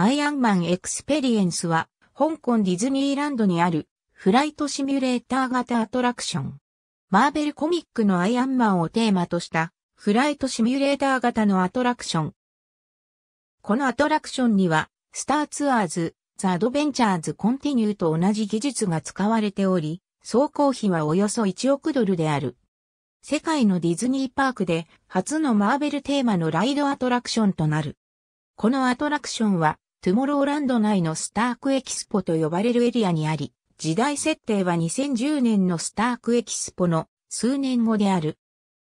アイアンマンエクスペリエンスは、香港ディズニーランドにある、フライトシミュレーター型アトラクション。マーベルコミックのアイアンマンをテーマとした、フライトシミュレーター型のアトラクション。このアトラクションには、スターツアーズ、ザ・アドベンチャーズ・コンティニューと同じ技術が使われており、総工費はおよそ1億ドルである。世界のディズニーパークで初のマーベルテーマのライドアトラクションとなる。このアトラクションはトゥモローランド内のスタークエキスポと呼ばれるエリアにあり、時代設定は2010年のスタークエキスポの数年後である。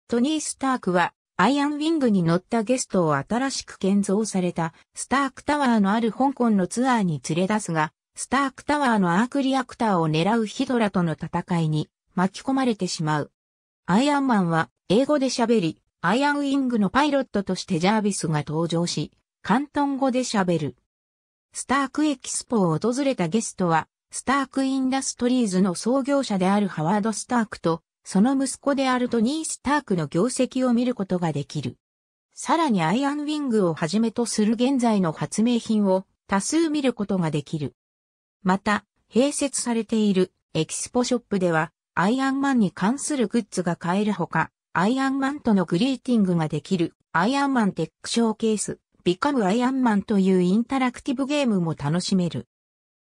トニー・スタークは、アイアンウィングに乗ったゲストを新しく建造されたスタークタワーのある香港のツアーに連れ出すが、スタークタワーのアークリアクターを狙うヒドラとの戦いに巻き込まれてしまう。アイアンマンは英語で喋り、アイアンウィングのパイロットとしてジャービスが登場し、広東語で喋る。スタークエキスポを訪れたゲストは、スタークインダストリーズの創業者であるハワード・スタークと、その息子であるトニー・スタークの業績を見ることができる。さらにアイアンウィングをはじめとする現在の発明品を多数見ることができる。また、併設されているエキスポショップでは、アイアンマンに関するグッズが買えるほか、アイアンマンとのグリーティングができる、アイアンマンテックショーケース、ビカムアイアンマンというインタラクティブゲームも楽しめる。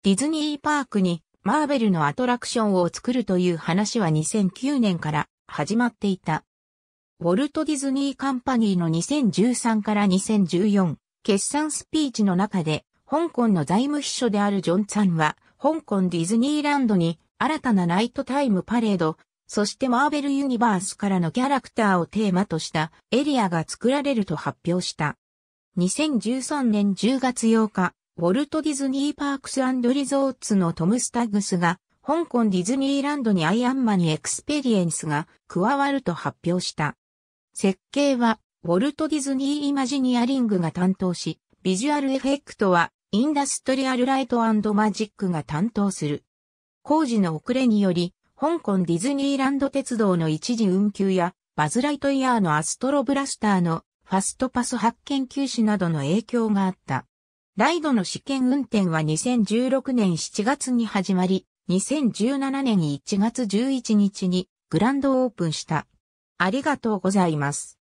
ディズニーパークにマーベルのアトラクションを作るという話は2009年から始まっていた。ウォルト・ディズニー・カンパニーの2013から2014決算スピーチの中で、香港の財務秘書であるジョン・ツァンは、香港ディズニーランドに新たなナイトタイムパレード、そしてマーベル・ユニバースからのキャラクターをテーマとしたエリアが作られると発表した。2013年10月8日、ウォルト・ディズニー・パークスリゾーツのトム・スタッグスが、香港ディズニーランドにアイアンマニエクスペリエンスが加わると発表した。設計は、ウォルト・ディズニー・イマジニアリングが担当し、ビジュアルエフェクトは、インダストリアル・ライトマジックが担当する。工事の遅れにより、香港ディズニーランド鉄道の一時運休や、バズ・ライトイヤーのアストロブラスターのファストパス発見休止などの影響があった。ライドの試験運転は2016年7月に始まり、2017年1月11日にグランドオープンした。ありがとうございます。